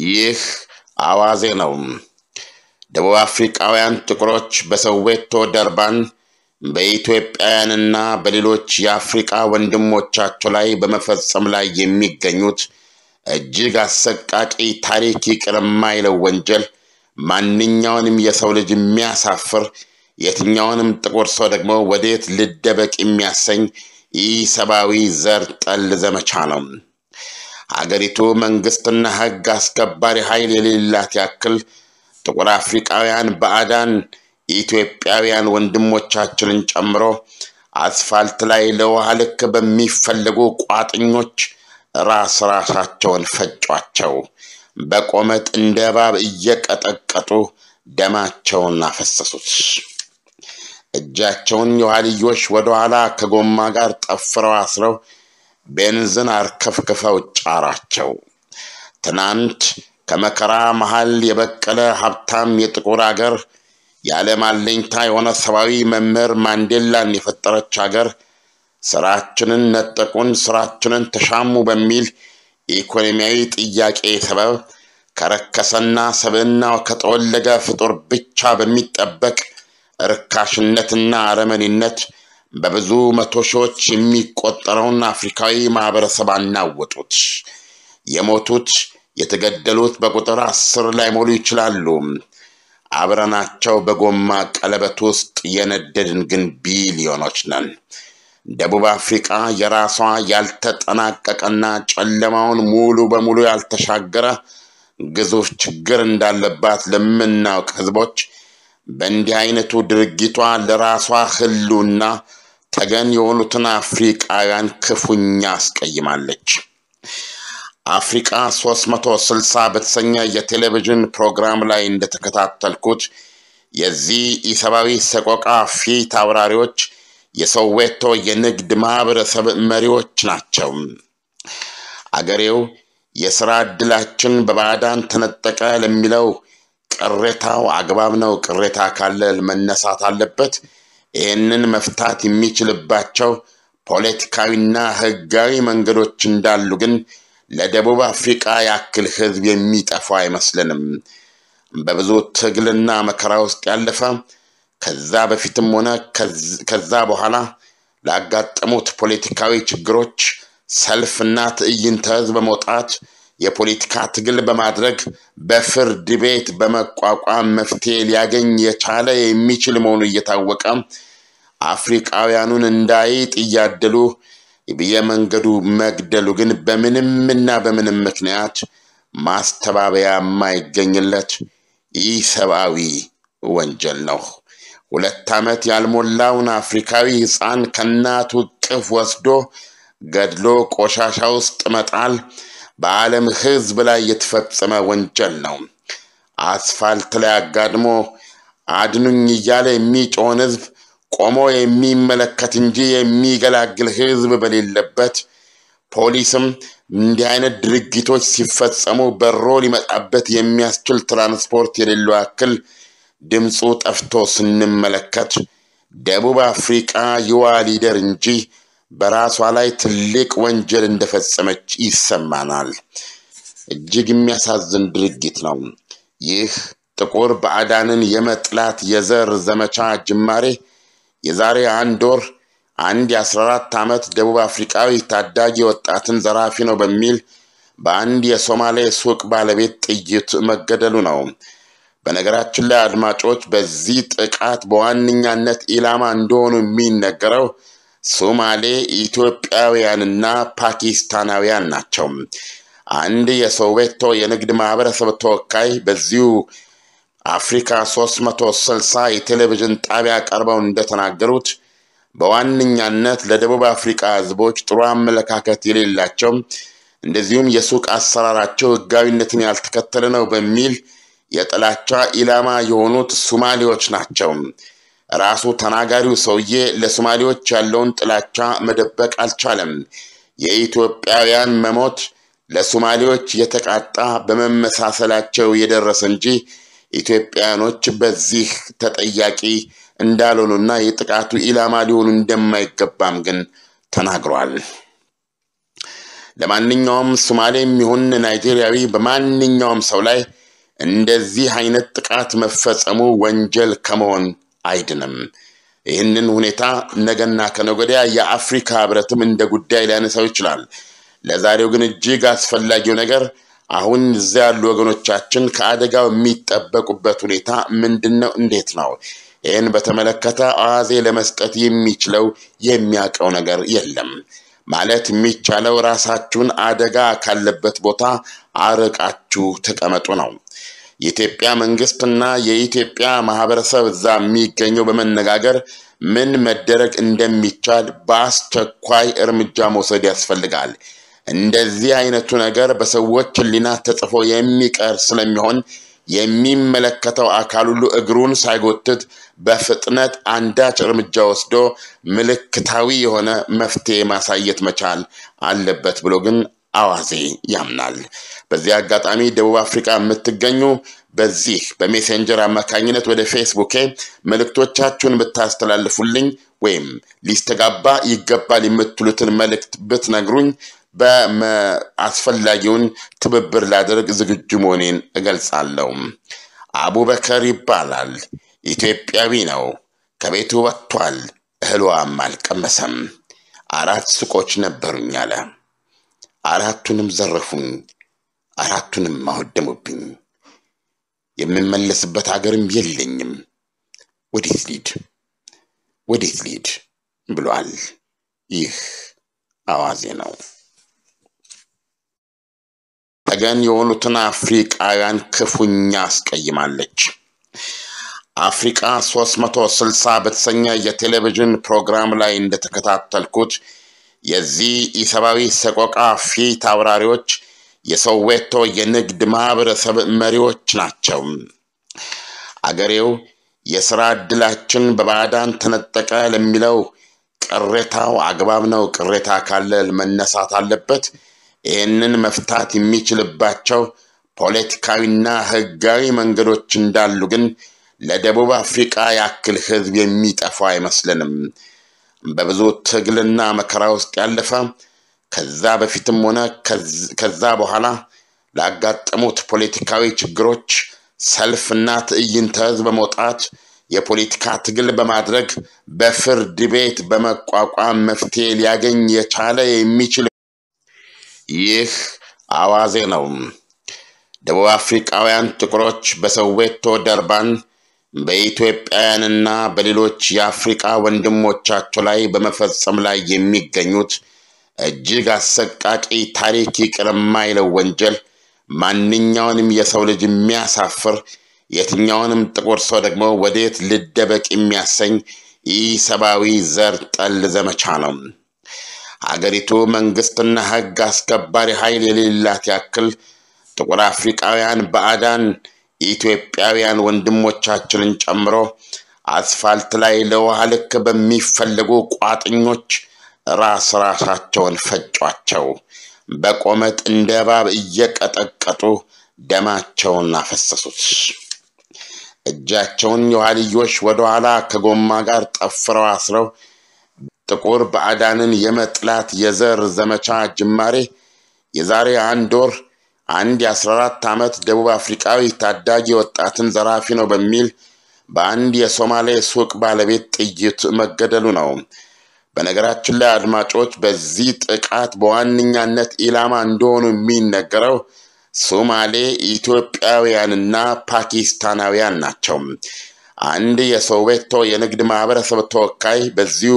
ይህ አዋዜ ነው። ደቡብ አፍሪቃውያን ጥቁሮች በሶዌቶ ደርባን በኢትዮጵያውያንና በሌሎች የአፍሪቃ ወንድሞቻቸው ላይ በመፈጸም ላይ የሚገኙት እጅግ አሰቃቂ ታሪክ ይቅር የማይለው ወንጀል ማንኛውንም የሰው ልጅ የሚያሳፍር የትኛውንም ጥቁር ሰው ደግሞ ወዴት ልደበቅ የሚያሰኝ ኢሰብአዊ ዘር ጠል ዘመቻ ነው። ሀገሪቱ መንግስትና ህግ አስከባሪ ኃይል የሌላት ያክል ጥቁር አፍሪቃውያን ባዕዳን ኢትዮጵያውያን ወንድሞቻችንን ጨምሮ አስፋልት ላይ ለውሃ ልክ በሚፈለጉ ቋጥኞች ራስ ራሳቸውን ፈጯቸው። በቆመጥ እንደ እባብ እየቀጠቀጡ ደማቸውን አፈሰሱት። እጃቸውን የውሃ ልዮች ወደ ኋላ ከጎማ ጋር ጠፍረው አስረው ቤንዝን አርከፍክፈው ጫራቸው። ትናንት ከመከራ መሃል የበቀለ ሀብታም የጥቁር አገር የዓለም አለኝታ የሆነ ሰብአዊ መምህር ማንዴላን የፈጠረች አገር ስራችንን ነጠቁን፣ ስራችንን ተሻሙ በሚል የኢኮኖሚያዊ ጥያቄ ሰበብ ከረከሰና ሰብዕናው ከጠወለገ ፍጡር ብቻ በሚጠበቅ እርካሽነትና አረመኔነት በብዙ መቶ ሺዎች የሚቆጠረውን አፍሪካዊ ማህበረሰብ አናወጡት። የሞቱት የተገደሉት በቁጥር አስር ላይ ሞሉ ይችላሉ። አብረናቸው በጎማ ቀለበት ውስጥ የነደድን ግን ቢሊዮኖች ነን። ደቡብ አፍሪቃ የራሷ ያልተጠናቀቀና ጨለማውን ሙሉ በሙሉ ያልተሻገረ ግዙፍ ችግር እንዳለባት ለምናውቅ ህዝቦች በእንዲህ አይነቱ ድርጊቷ ለራሷ ህልውና ተገን የሆኑትን አፍሪቃውያን ክፉኛ አስቀይማለች። አፍሪቃ 360 በተሰኘ የቴሌቪዥን ፕሮግራም ላይ እንደተከታተልኩት የዚህ ኢሰብአዊ ሰቆቃ ፊት አብራሪዎች የሶዌቶ የንግድ ማህበረሰብ መሪዎች ናቸው። አገሬው የሥራ ዕድላችን በባዕዳን ተነጠቀ ለሚለው ቅሬታው አግባብ ነው። ቅሬታ ካለ መነሳት አለበት። ይህንን መፍታት የሚችልባቸው ፖለቲካዊና ሕጋዊ መንገዶች እንዳሉ ግን ለደቡብ አፍሪቃ ያክል ሕዝብ የሚጠፋ አይመስልንም። በብዙ ትግልና መከራ ውስጥ ያለፈ ከዛ በፊትም ሆነ ከዛ በኋላ ላጋጠሙት ፖለቲካዊ ችግሮች ሰልፍና ትዕይንተ ሕዝብ በመውጣት የፖለቲካ ትግል በማድረግ በፍርድ ቤት በመቋቋም መፍትሄ ሊያገኝ የቻለ የሚችል መሆኑ እየታወቀ አፍሪቃውያኑን እንዳይጥ እያደሉ የመንገዱ መግደሉ ግን በምንም እና በምንም ምክንያት ማስተባበያ የማይገኝለት ኢሰብአዊ ወንጀል ነው። ሁለት ዓመት ያልሞላውን አፍሪካዊ ሕፃን ከእናቱ እቅፍ ወስዶ ገድሎ ቆሻሻ ውስጥ መጣል በዓለም ሕዝብ ላይ የተፈጸመ ወንጀል ነው። አስፋልት ላይ አጋድሞ አድኑኝ እያለ የሚጮን ሕዝብ ቆሞ የሚመለከት እንጂ የሚገላግል ሕዝብ በሌለበት ፖሊስም እንዲህ አይነት ድርጊቶች ሲፈጸሙ በሮ ሊመጣበት የሚያስችል ትራንስፖርት የሌለው ያክል ድምፁ ጠፍቶ ስንመለከት ደቡብ አፍሪቃ ዩዋ ሊደር እንጂ በራሷ ላይ ትልቅ ወንጀል እንደፈጸመች ይሰማናል። እጅግ የሚያሳዝን ድርጊት ነው። ይህ ጥቁር ባዕዳንን የመጥላት የዘር ዘመቻ ጅማሬ የዛሬ አንድ ወር አንድ የ14 ዓመት ደቡብ አፍሪካዊ ታዳጊ ወጣትን ዘራፊ ነው በሚል በአንድ የሶማሌ ሱቅ ባለቤት ጥይት መገደሉ ነው። በነገራችን ላይ አድማጮች፣ በዚህ ጥቃት በዋነኛነት ኢላማ እንደሆኑ የሚነገረው ሶማሌ ኢትዮጵያውያንና ፓኪስታናውያን ናቸው። አንድ የሶዌቶ የንግድ ማህበረሰብ ተወካይ በዚሁ አፍሪካ 360 የቴሌቪዥን ጣቢያ ቀርበው እንደተናገሩት በዋነኛነት ለደቡብ አፍሪካ ህዝቦች ጥሩ አመለካከት የሌላቸው እንደዚሁም የሱቅ አሰራራቸው ህጋዊነትን ያልተከተለ ነው በሚል የጥላቻ ኢላማ የሆኑት ሱማሌዎች ናቸው። ራሱ ተናጋሪው ሰውዬ ለሶማሌዎች ያለውን ጥላቻ መደበቅ አልቻለም። የኢትዮጵያውያን መሞት ለሶማሌዎች የተቃጣ በመመሳሰላቸው የደረሰ እንጂ ኢትዮጵያኖች በዚህ ተጠያቂ እንዳልሆኑና የጥቃቱ ኢላማ ሊሆኑ እንደማይገባም ግን ተናግሯል። ለማንኛውም ሶማሌ የሚሆን ናይጄሪያዊ በማንኛውም ሰው ላይ እንደዚህ አይነት ጥቃት መፈጸሙ ወንጀል ከመሆን አይድንም። ይህንን ሁኔታ ነገና ከነገወዲያ የአፍሪካ ህብረትም እንደ ጉዳይ ሊያነሳው ይችላል። ለዛሬው ግን እጅግ አስፈላጊው ነገር አሁን እዚያ ያሉ ወገኖቻችን ከአደጋው የሚጠበቁበት ሁኔታ ምንድን ነው? እንዴት ነው? ይህን በተመለከተ አዋዜ ለመስጠት የሚችለው የሚያውቀው ነገር የለም። ማለት የሚቻለው ራሳችሁን አደጋ ካለበት ቦታ አርቃችሁ ተቀመጡ ነው። የኢትዮጵያ መንግስትና የኢትዮጵያ ማህበረሰብ እዛ የሚገኘው በመነጋገር ምን መደረግ እንደሚቻል በአስቸኳይ እርምጃ መውሰድ ያስፈልጋል። እንደዚህ አይነቱ ነገር በሰዎች ሕሊና ተጽፎ የሚቀር ስለሚሆን የሚመለከተው አካል ሁሉ እግሩን ሳይጎትት በፍጥነት አንዳች እርምጃ ወስዶ ምልክታዊ የሆነ መፍትሄ ማሳየት መቻል አለበት ብሎ ግን አዋዜ ያምናል። በዚህ አጋጣሚ ደቡብ አፍሪካ የምትገኙ በዚህ በሜሴንጀር አማካኝነት ወደ ፌስቡኬ መልእክቶቻችሁን ብታስተላልፉልኝ ወይም ሊስተጋባ ይገባል የምትሉትን መልእክት ብትነግሩኝ በአስፈላጊውን ትብብር ላደርግ ዝግጁ መሆኔን እገልጻለሁ። አቡበከር ይባላል። ኢትዮጵያዊ ነው። ከቤቱ ወጥቷል። እህሏም አልቀመሰም። አራት ሱቆች ነበሩኝ አለ። አራቱንም ዘረፉኝ። አራቱንም አወደሙብኝ። የምመለስበት አገርም የለኝም። ወዴት ሊድ ወዴት ሊድ ብሏል። ይህ አዋዜ ነው። ተገን የሆኑትን አፍሪቃውያን ክፉኛ አስቀይማለች። አፍሪቃ 360 በተሰኘ የቴሌቪዥን ፕሮግራም ላይ እንደተከታተልኩት የዚህ ኢሰብአዊ ሰቆቃ ፊት አብራሪዎች የሶዌቶ የንግድ ማህበረሰብ መሪዎች ናቸው። አገሬው የሥራ ዕድላችን በባዕዳን ተነጠቀ ለሚለው ቅሬታው አግባብ ነው። ቅሬታ ካለ መነሳት አለበት። ይህንን መፍታት የሚችልባቸው ፖለቲካዊና ሕጋዊ መንገዶች እንዳሉ ግን ለደቡብ አፍሪቃ ያክል ሕዝብ የሚጠፋ አይመስልንም። በብዙ ትግልና መከራ ውስጥ ያለፈ ከዛ በፊትም ሆነ ከዛ በኋላ ላጋጠሙት ፖለቲካዊ ችግሮች ሰልፍና ትዕይንተ ህዝብ በመውጣት የፖለቲካ ትግል በማድረግ በፍርድ ቤት በመቋቋም መፍትሄ ሊያገኝ የቻለ የሚችል ይህ አዋዜ ነው። ደቡብ አፍሪካውያን ጥቁሮች በሶዌቶ ደርባን በኢትዮጵያውያንና በሌሎች የአፍሪካ ወንድሞቻቸው ላይ በመፈጸም ላይ የሚገኙት እጅግ አሰቃቂ ታሪክ ይቅር የማይለው ወንጀል ማንኛውንም የሰው ልጅ የሚያሳፍር የትኛውንም ጥቁር ሰው ደግሞ ወዴት ልደበቅ የሚያሰኝ ኢሰብአዊ ዘር ጠል ዘመቻ ነው። አገሪቱ መንግስትና ህግ አስከባሪ ኃይል የሌላት ያክል ጥቁር አፍሪቃውያን ባዕዳን ኢትዮጵያውያን ወንድሞቻችንን ጨምሮ አስፋልት ላይ ለውሃ ልክ በሚፈለጉ ቋጥኞች ራስ ራሳቸውን ፈጯቸው። በቆመጥ እንደ እባብ እየቀጠቀጡ ደማቸውን አፈሰሱት። እጃቸውን የኋልዮሽ ወደኋላ ከጎማ ጋር ጠፍረው አስረው ጥቁር ባዕዳንን የመጥላት የዘር ዘመቻ ጅማሬ የዛሬ አንድ ወር አንድ የ14 ዓመት ደቡብ አፍሪካዊ ታዳጊ ወጣትን ዘራፊ ነው በሚል በአንድ የሶማሌ ሱቅ ባለቤት ጥይት መገደሉ ነው። በነገራችን ላይ አድማጮች በዚህ ጥቃት በዋነኛነት ኢላማ እንደሆኑ የሚነገረው ሶማሌ ኢትዮጵያውያንና ፓኪስታናውያን ናቸው። አንድ የሶዌቶ የንግድ ማህበረሰብ ተወካይ በዚሁ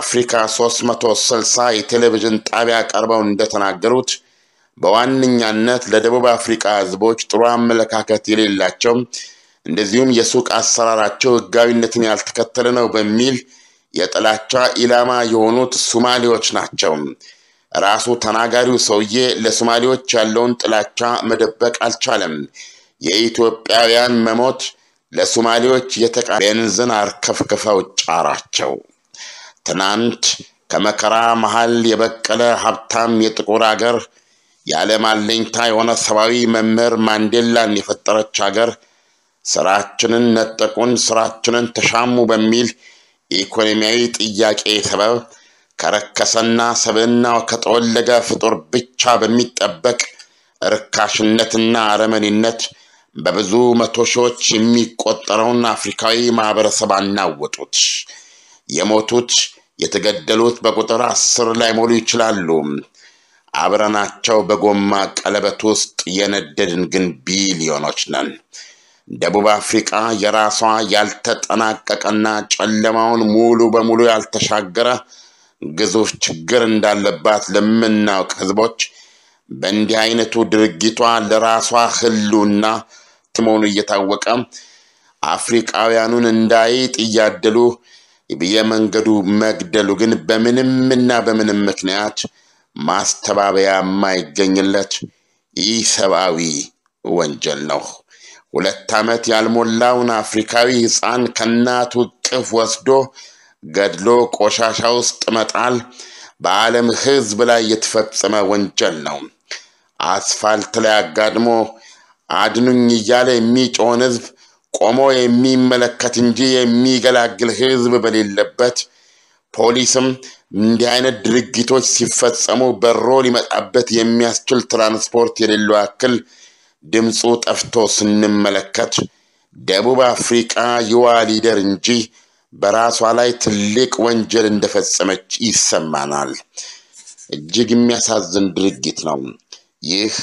አፍሪካ 360 የቴሌቪዥን ጣቢያ ቀርበው እንደተናገሩት በዋነኛነት ለደቡብ አፍሪካ ህዝቦች ጥሩ አመለካከት የሌላቸው እንደዚሁም የሱቅ አሰራራቸው ህጋዊነትን ያልተከተለ ነው በሚል የጥላቻ ኢላማ የሆኑት ሱማሌዎች ናቸው። ራሱ ተናጋሪው ሰውዬ ለሱማሌዎች ያለውን ጥላቻ መደበቅ አልቻለም። የኢትዮጵያውያን መሞት ለሱማሌዎች የተቃ ቤንዝን አርከፍክፈው ጫራቸው። ትናንት ከመከራ መሃል የበቀለ ሀብታም የጥቁር አገር የዓለም አለኝታ የሆነ ሰብአዊ መምህር ማንዴላን የፈጠረች አገር ስራችንን ነጠቁን፣ ስራችንን ተሻሙ በሚል የኢኮኖሚያዊ ጥያቄ ሰበብ ከረከሰና ሰብዕናው ከጠወለገ ፍጡር ብቻ በሚጠበቅ ርካሽነትና አረመኔነት በብዙ መቶ ሺዎች የሚቆጠረውን አፍሪካዊ ማህበረሰብ አናወጡት። የሞቱት የተገደሉት በቁጥር አስር ላይ ሞሉ ይችላሉ። አብረናቸው በጎማ ቀለበት ውስጥ የነደድን ግን ቢሊዮኖች ነን። ደቡብ አፍሪቃ የራሷ ያልተጠናቀቀና ጨለማውን ሙሉ በሙሉ ያልተሻገረ ግዙፍ ችግር እንዳለባት ለምናውቅ ህዝቦች በእንዲህ አይነቱ ድርጊቷ ለራሷ ህልውና ትመሆኑ እየታወቀ አፍሪቃውያኑን እንዳይጥ እያደሉ የመንገዱ መግደሉ ግን በምንምና በምንም ምክንያት ማስተባበያ የማይገኝለት ኢሰብአዊ ወንጀል ነው። ሁለት ዓመት ያልሞላውን አፍሪካዊ ሕፃን ከእናቱ እቅፍ ወስዶ ገድሎ ቆሻሻ ውስጥ መጣል በዓለም ሕዝብ ላይ የተፈጸመ ወንጀል ነው። አስፋልት ላይ አጋድሞ አድኑኝ እያለ የሚጮን ሕዝብ ቆሞ የሚመለከት እንጂ የሚገላግል ሕዝብ በሌለበት ፖሊስም እንዲህ አይነት ድርጊቶች ሲፈጸሙ በሮ ሊመጣበት የሚያስችል ትራንስፖርት የሌለው ያክል ድምፁ ጠፍቶ ስንመለከት ደቡብ አፍሪቃ የዋ ሊደር እንጂ በራሷ ላይ ትልቅ ወንጀል እንደፈጸመች ይሰማናል። እጅግ የሚያሳዝን ድርጊት ነው ይህ።